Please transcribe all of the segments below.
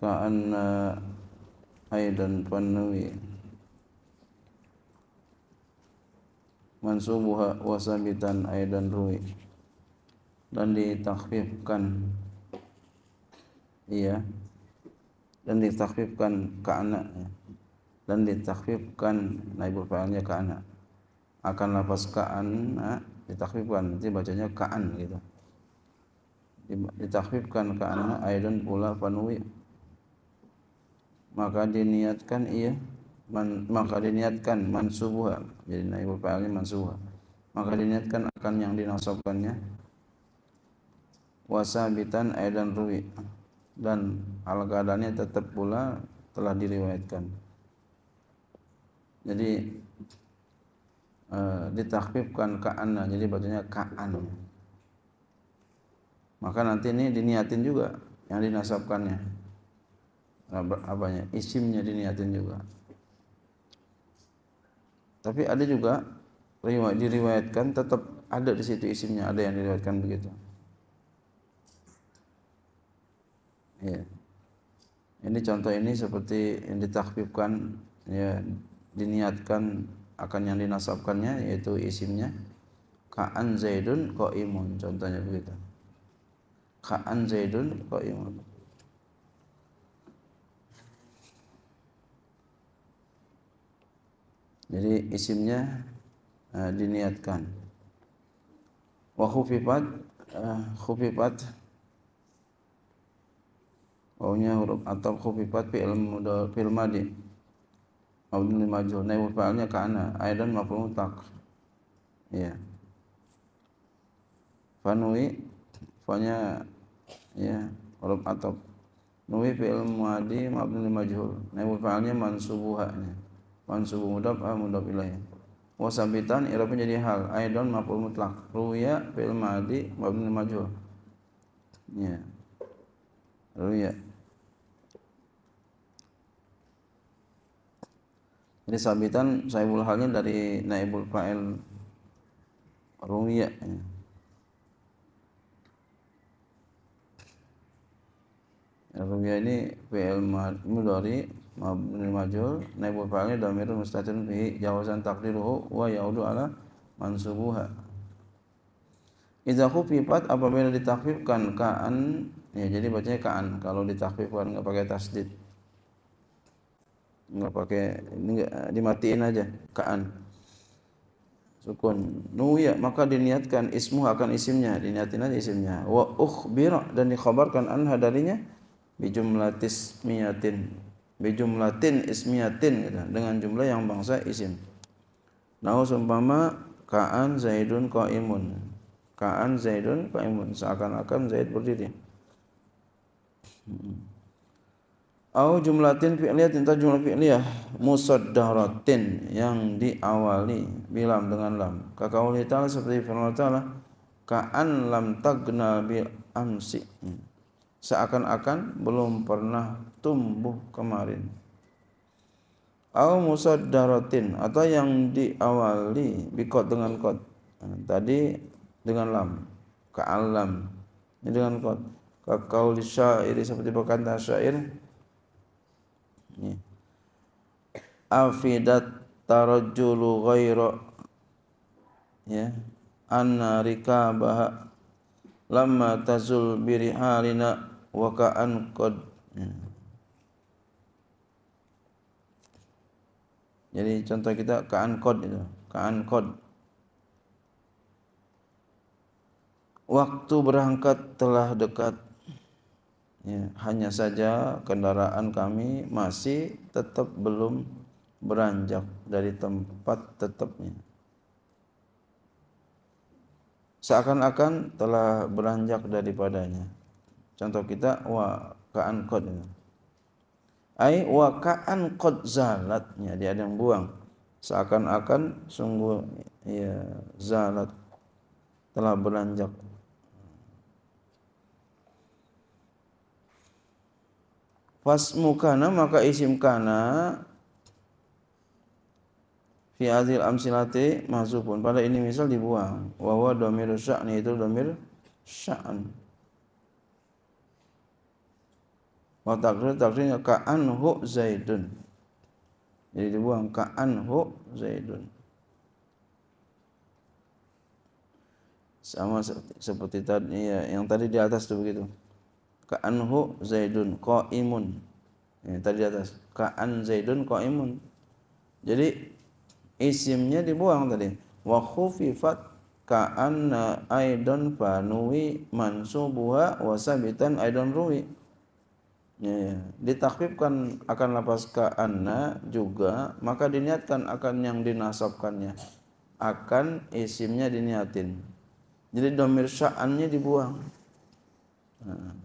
ka'anna أيضا فالنوي mansubuha wasabitan aidan ruwi dan ditakfifkan iya dan ditakfifkan ka'anna anak dan ditakfifkan naib fa'ilnya ka'anna anak akan lafaz ka'an ditakfifkan nanti bacanya ka'an gitu ditakhfifkan ka'anna anak aidan pula panwi maka diniatkan ia man, maka diniatkan mansubuha jadi naibul fa'il mansubuha maka diniatkan akan yang dinasabkannya wasabitan aidan ruwi dan al tetap pula telah diriwayatkan jadi e, eh, ditakfifkan ka'anna jadi bacanya ka'an maka nanti ini diniatin juga yang dinasabkannya apa apanya isimnya diniatin juga tapi ada juga riwayat diriwayatkan tetap ada di situ isimnya ada yang diriwayatkan begitu ya ini contoh ini seperti yang ditakfifkan ya diniatkan akan yang dinasabkannya yaitu isimnya ka'an zaidun qaimun contohnya begitu ka'an zaidun qaimun Jadi isimnya uh, diniatkan. Wa khufifat uh, khufifat wawunya huruf atau khufifat fi'il mudhari fi'il madi. Mabni majhul. Naib fa'ilnya kana aidan maf'ul mutlaq. Ya. Fanui fa'nya ya huruf atau Nuwi fi'il muadi mabni majhul. Naib fa'ilnya mansubuhanya mansubu mudab a ah, mudab ilaih wasabitan irabu jadi hal aidon maf'ul mutlak ruya fil madi mabni majhul ya ruya jadi sabitan saibul halnya dari naibul fa'il ruya ya. Ruya ini fi'il mudhari mabnil majul naibu fa'il dhamirun mustatir fihi jawazan taqdiruhu wa yaudu ala mansubuha Idza khufifat apabila ditakhfifkan kaan ya jadi bacanya kaan kalau ditakhfifkan nggak pakai tasdid nggak pakai ini enggak dimatiin aja kaan sukun nu ya maka diniatkan ismu akan isimnya diniatin aja isimnya wa ukhbira dan dikhabarkan anha darinya bijumlatis miyatin bijumlatin ismiyatin gitu, dengan jumlah yang bangsa isim. Nau sumpama kaan zaidun qaimun. Kaan zaidun qaimun seakan-akan zaid berdiri. Hmm. Au jumlatin fi'liyah tinta jumlah fi'liyah musaddaratin yang diawali bilam dengan lam. Kakaulita seperti firman Allah Ka'an lam tagna bil amsi. Hmm. seakan-akan belum pernah tumbuh kemarin. Au musaddaratin atau yang diawali bikot dengan kot. Nah, tadi dengan lam, ke alam Ini dengan kot. ke Kakauli syair seperti perkataan syair. Ini. Afidat tarajulu ghaira ya anna rikabaha lamma tazul birihalina wa ka'an qad Jadi contoh kita ka'an qad itu, ka'an qad. Waktu berangkat telah dekat. Ya, hanya saja kendaraan kami masih tetap belum beranjak dari tempat tetapnya. Seakan-akan telah beranjak daripadanya contoh kita wa ka'an qad ai wa ka'an qad zalatnya dia ada yang buang seakan-akan sungguh ya zalat telah beranjak mukana maka isim kana fi azil amsilati mahzufun pada ini misal dibuang wa huwa nih sya'ni itu dhamir sya'n wa takdir takdirnya ka anhu zaidun jadi dibuang ka anhu zaidun sama seperti tadi ya, yang tadi di atas tuh begitu ka anhu zaidun qaimun ya, tadi di atas ka an zaidun qaimun jadi isimnya dibuang tadi wa khufifat ka aidon fanuwi mansubuha wasabitan aidon ruwi Ya, ya. Ditakwibkan akan lapas anna juga, maka diniatkan akan yang dinasabkannya. Akan isimnya diniatin. Jadi domir sya'annya dibuang. Nah.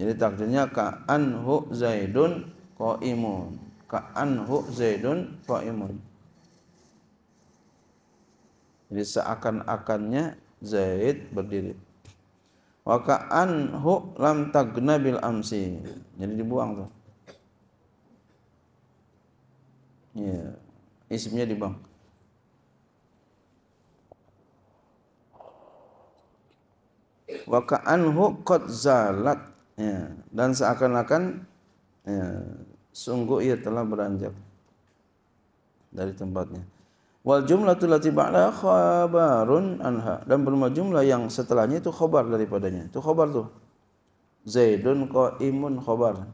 Jadi takdirnya anhu zaidun ko imun, qa'imun. anhu zaidun imun. Jadi seakan-akannya Zaid berdiri. Waka'an hu lam tagna bil amsi. Jadi dibuang tu. Ya, isimnya dibuang. Waka'an hu qad zalat. Ya, dan seakan-akan ya, sungguh ia telah beranjak dari tempatnya wal tu lati ba'da khabarun anha dan berumah jumlah yang setelahnya itu khabar daripadanya itu khabar tu zaidun imun khabar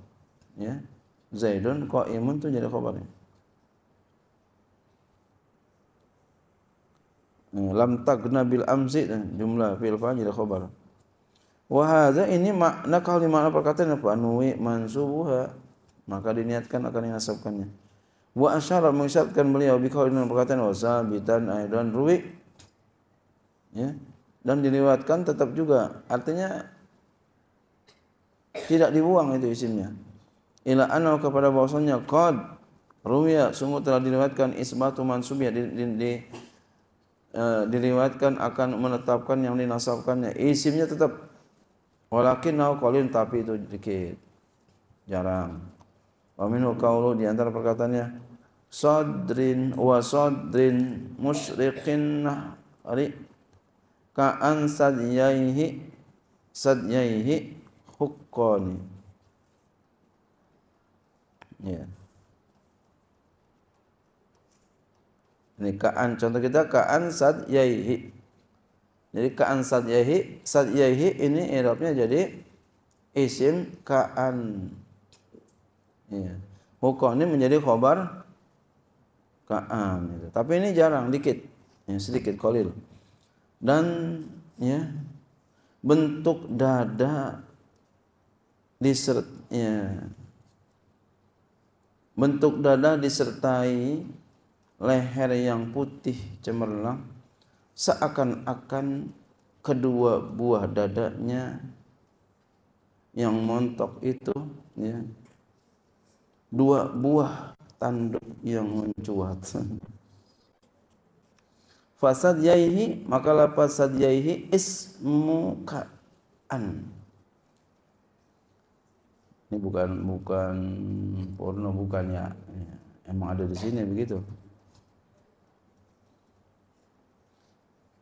ya zaidun imun tu jadi khabar eh, lam tak nabil amzi eh, jumlah fil fa'il jadi khabar wa ini makna kalimat perkataan apa nuwi mansubuha maka diniatkan akan dinasabkannya Wa asyara mengisyaratkan beliau biqaul dengan perkataan wasabitan aidan ruwi ya dan diriwayatkan tetap juga artinya tidak dibuang itu isimnya ila anau kepada bahwasanya qad ruwiya sungguh telah diriwayatkan isbatu mansubiyah di, di, di e, diriwayatkan akan menetapkan yang dinasabkannya isimnya tetap walakin nau qalin tapi itu dikit jarang Wa minhu qawlu di antara perkataannya sadrin wa sadrin musyriqin nahri ka'an sadyaihi sadyaihi hukkani. Ya. Ini ka'an contoh kita ka'an yaihi Jadi ka'an sad yaihi ini i'rabnya jadi isim ka'an ya hukum ini menjadi khobar ka'am. Gitu. Tapi ini jarang, dikit. Ya, sedikit, kolil. Dan ya bentuk dada disert ya bentuk dada disertai leher yang putih cemerlang seakan-akan kedua buah dadanya yang montok itu ya dua buah tanduk yang mencuat fasad yaihi maka lapas sad yaihi ismukaan ini bukan bukan porno bukan ya emang ada di sini begitu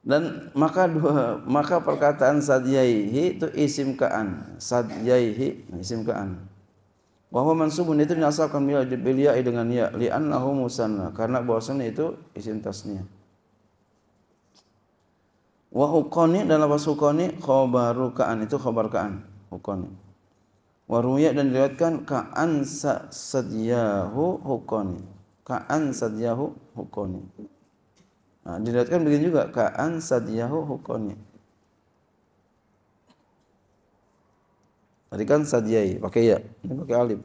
dan maka dua maka perkataan sadyaihi itu isim kaan sadyaihi isim kaan Wa huwa mansubun itu dinasabkan bila dengan ya li'annahu musanna karena bahwasanya itu isim tasniyah. Wa hukoni dalam lafaz hukoni khabaru ka'an itu khabar ka'an hukoni. Wa ruya dan diriwayatkan ka'an sadyahu hukoni. Ka'an sadyahu hukoni. Nah, diriwayatkan begini juga ka'an sadyahu hukoni. Tadi kan sadiyai, pakai ya, ini pakai alif.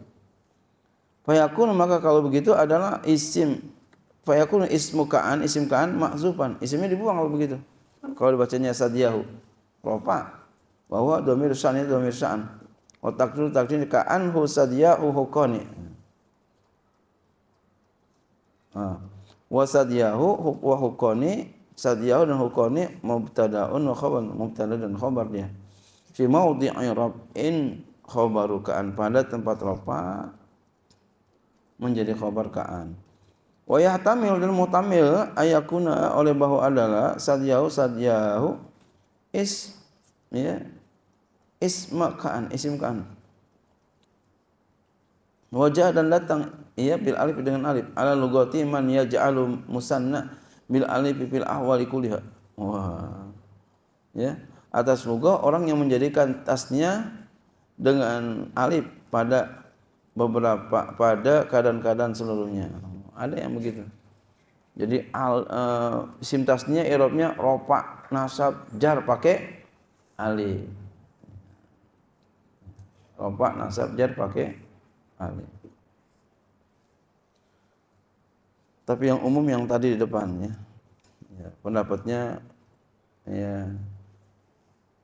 Fayakun maka kalau begitu adalah isim. Fayakun ismu kaan, isim kaan Isimnya dibuang kalau begitu. Kalau dibacanya sadiyahu. lupa Bahwa domir sya'an itu domir sya'an. Otak dulu takdir kaan hu sadiyahu hukoni. Nah. Wa sadiyahu wa hukoni. Sadiyahu dan hukoni mubtada'un wa khabar. Mubtada dan khabar dia fi maudhi'i rab'in khobaru ka'an pada tempat rofa menjadi khobar ka'an wa yahtamil dan mutamil ayakuna oleh bahu adalah sadyahu sadyahu is ya isma ka'an isim ka'an wajah dan datang ia ya, bil alif dengan alif ala lugati man yaj'alu musanna bil alif bil ahwali kuliha wah ya atas moga orang yang menjadikan tasnya dengan alif pada beberapa pada keadaan-keadaan seluruhnya. Ada yang begitu. Jadi al, e, eh, sim tasnya irobnya ropa nasab jar pakai alif. Ropa nasab jar pakai alif. Tapi yang umum yang tadi di depannya. Ya, pendapatnya ya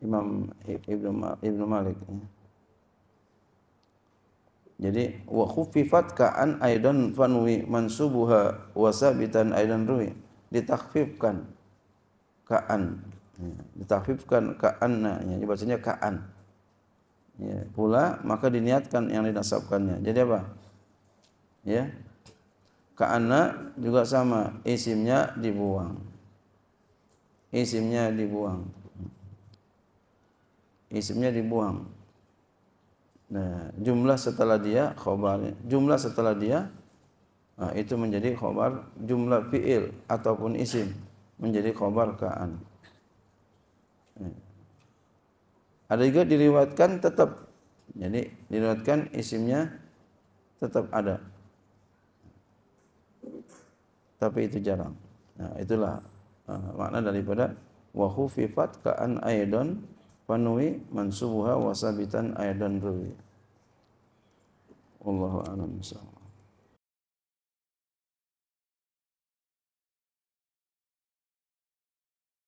Imam Ibnu Malik. Ya. Jadi wa khuffifat ka'an aidan fanwi mansubuha wa sabitan aidan ruwi ditakfifkan ka'an ya, ditakfifkan ka'anna ya bacanya ka'an ya, pula maka diniatkan yang dinasabkannya jadi apa ya ka'anna juga sama isimnya dibuang isimnya dibuang isimnya dibuang. Nah, jumlah setelah dia khobarnya, jumlah setelah dia nah, itu menjadi khobar jumlah fiil ataupun isim menjadi khobar kaan. Nah. Ada juga diriwatkan tetap, jadi diriwatkan isimnya tetap ada, tapi itu jarang. Nah, itulah uh, makna daripada wahufifat kaan aydon. Panui mansubuha wasabitan aydan ruwi. Wallahu a'lam bishawab.